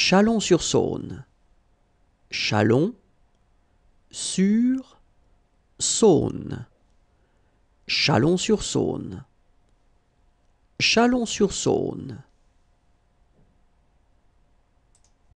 Chalon-sur-Saône. Chalon sur Saône. Chalon-sur-Saône. Chalon-sur-Saône.